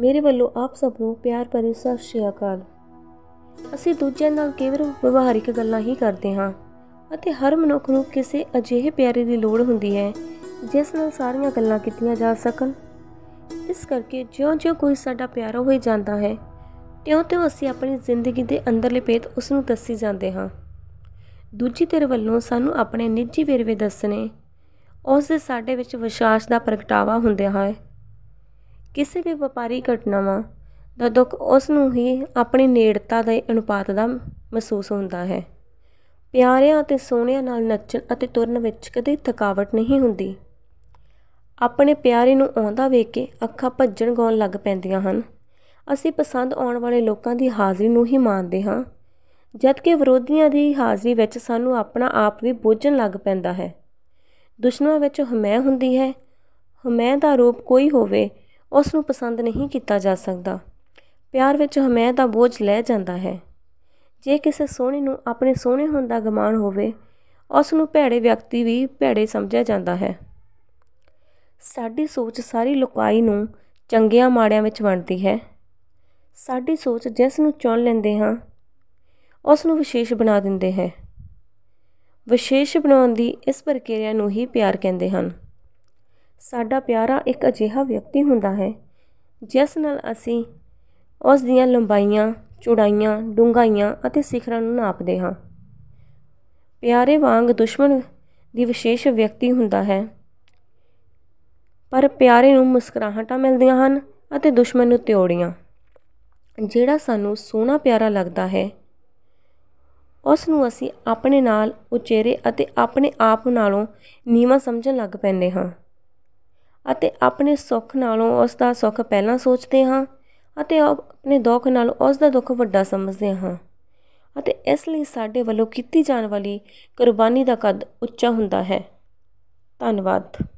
ਮੇਰੇ ਵੱਲੋਂ ਆਪ ਸਭ ਨੂੰ ਪਿਆਰ ਭਰੀ ਸਤਿ ਸ਼੍ਰੀ ਅਕਾਲ ਅਸੀਂ ਦੂਜਿਆਂ ਨਾਲ ਕੇਵਲ ਵਿਵਹਾਰਿਕ ਗੱਲਾਂ ਹੀ ਕਰਦੇ ਹਾਂ ਅਤੇ ਹਰ ਮਨੁੱਖ ਨੂੰ ਕਿਸੇ ਅਜਿਹੇ ਪਿਆਰੇ ਦੀ ਲੋੜ ਹੁੰਦੀ ਹੈ ਜਿਸ ਨਾਲ ਸਾਰੀਆਂ ਗੱਲਾਂ ਕੀਤੀਆਂ ਜਾ ਸਕਣ ਇਸ ਕਰਕੇ ਜਿਉਂ-ਜਿਉਂ ਕੋਈ ਸਾਡਾ ਪਿਆਰਾ ਹੋਈ ਜਾਂਦਾ ਹੈ ਤਿਉਂ-ਤਿਉਂ ਅਸੀਂ ਆਪਣੀ ਜ਼ਿੰਦਗੀ ਦੇ ਅੰਦਰਲੇ ਪੇਤ ਉਸ ਨੂੰ ਦੱਸੀ ਜਾਂਦੇ ਹਾਂ ਦੂਜੀ ਧਿਰ ਵੱਲੋਂ ਸਾਨੂੰ ਆਪਣੇ ਨਿੱਜੀ ਵੇਰਵੇ ਦੱਸਣੇ ਉਸ ਦੇ ਸਾਡੇ ਵਿੱਚ ਵਿਸ਼ਵਾਸ ਦਾ ਪ੍ਰਗਟਾਵਾ ਹੁੰਦਿਆ ਹੈ ਕਿਸੇ ਵੀ ਵਪਾਰੀ ਘਟਨਾਵਾਂ ਦਾ ਦੁੱਖ ਉਸ ਨੂੰ ਹੀ ਆਪਣੀ ਨੇੜਤਾ ਦੇ ਅਨੁਪਾਤ ਦਾ ਮਹਿਸੂਸ ਹੁੰਦਾ ਹੈ ਪਿਆਰਿਆਂ ਅਤੇ ਸੋਹਣਿਆਂ ਨਾਲ ਨੱਚਣ ਅਤੇ ਤੁਰਨ ਵਿੱਚ ਕਦੇ ਥਕਾਵਟ ਨਹੀਂ ਹੁੰਦੀ ਆਪਣੇ ਪਿਆਰੇ ਨੂੰ ਆਉਂਦਾ ਵੇਖ ਕੇ ਅੱਖਾਂ ਭੱਜਣ ਗਾਉਣ ਲੱਗ ਪੈਂਦੀਆਂ ਹਨ ਅਸੀਂ ਪਸੰਦ ਆਉਣ ਵਾਲੇ ਲੋਕਾਂ ਦੀ ਹਾਜ਼ਰੀ ਨੂੰ ਹੀ ਮੰਨਦੇ ਹਾਂ ਜਦਕਿ ਵਿਰੋਧੀਆਂ ਦੀ ਹਾਜ਼ਰੀ ਵਿੱਚ ਸਾਨੂੰ ਆਪਣਾ ਆਪ ਵੀ ਬੋਝਣ ਲੱਗ ਪੈਂਦਾ ਹੈ ਦੁਸ਼ਮਣਾਂ ਵਿੱਚ ਹਮੈ ਹੁੰਦੀ ਹੈ ਹਮੈ ਦਾ ਰੂਪ ਕੋਈ ਹੋਵੇ ਉਸ ਨੂੰ ਪਸੰਦ ਨਹੀਂ ਕੀਤਾ ਜਾ ਸਕਦਾ ਪਿਆਰ ਵਿੱਚ ਹਮੈਂ ਦਾ ਬੋਝ ਲੈ ਜਾਂਦਾ ਹੈ ਜੇ ਕਿਸੇ ਸੋਹਣੇ ਨੂੰ ਆਪਣੇ ਸੋਹਣੇ ਹੋਣ ਦਾ ਗਮਾਨ ਹੋਵੇ ਉਸ ਨੂੰ ਭੈੜੇ ਵਿਅਕਤੀ ਵੀ ਭੈੜੇ ਸਮਝਿਆ ਜਾਂਦਾ ਹੈ ਸਾਡੀ ਸੋਚ ਸਾਰੀ ਲੁਕਾਈ ਨੂੰ ਚੰਗਿਆਂ ਮਾੜਿਆਂ ਵਿੱਚ ਵੰਡਦੀ ਹੈ ਸਾਡੀ ਸੋਚ ਜਿਸ ਨੂੰ ਚੁਣ ਲੈਂਦੇ ਹਾਂ ਉਸ ਨੂੰ ਵਿਸ਼ੇਸ਼ ਬਣਾ ਦਿੰਦੇ ਹੈ ਵਿਸ਼ੇਸ਼ ਬਣਾਉਣ ਦੀ ਇਸ ਪ੍ਰਕਿਰਿਆ ਨੂੰ ਹੀ ਪਿਆਰ ਕਹਿੰਦੇ ਹਨ ਸਾਡਾ ਪਿਆਰਾ ਇੱਕ ਅਜਿਹਾ ਵਿਅਕਤੀ ਹੁੰਦਾ ਹੈ ਜਿਸ ਨਾਲ ਅਸੀਂ ਉਸ ਦੀਆਂ ਲੰਬਾਈਆਂ ਚੌੜਾਈਆਂ ਡੂੰਘਾਈਆਂ ਅਤੇ ਸਿਖਰਾਂ ਨੂੰ ਨਾਪਦੇ ਹਾਂ ਪਿਆਰੇ ਵਾਂਗ ਦੁਸ਼ਮਣ ਦੀ ਵਿਸ਼ੇਸ਼ ਵਿਅਕਤੀ ਹੁੰਦਾ ਹੈ ਪਰ ਪਿਆਰੇ ਨੂੰ ਮੁਸਕਰਾਹਟਾਂ ਮਿਲਦੀਆਂ ਹਨ ਅਤੇ ਦੁਸ਼ਮਣ ਨੂੰ ਤਿਉੜੀਆਂ ਜਿਹੜਾ ਸਾਨੂੰ ਸੋਹਣਾ ਪਿਆਰਾ ਲੱਗਦਾ ਹੈ ਉਸ ਨੂੰ ਅਸੀਂ ਆਪਣੇ ਨਾਲ ਉਚੇਰੇ ਅਤੇ ਆਪਣੇ ਆਪ ਨਾਲੋਂ ਨੀਵਾ ਸਮਝਣ ਲੱਗ ਪੈਂਦੇ ਹਾਂ ਅਤੇ ਆਪਣੇ ਸੁੱਖ ਨਾਲੋਂ ਉਸ ਦਾ ਸੁੱਖ ਪਹਿਲਾਂ ਸੋਚਦੇ ਹਾਂ ਅਤੇ ਆਪਣੇ ਦੁੱਖ ਨਾਲੋਂ ਉਸ ਦਾ ਦੁੱਖ ਵੱਡਾ ਸਮਝਦੇ ਹਾਂ ਅਤੇ ਇਸ ਲਈ ਸਾਡੇ ਵੱਲੋਂ ਕੀਤੀ ਜਾਣ ਵਾਲੀ ਕੁਰਬਾਨੀ ਦਾ ਕੱਦ ਉੱਚਾ ਹੁੰਦਾ ਹੈ ਧੰਨਵਾਦ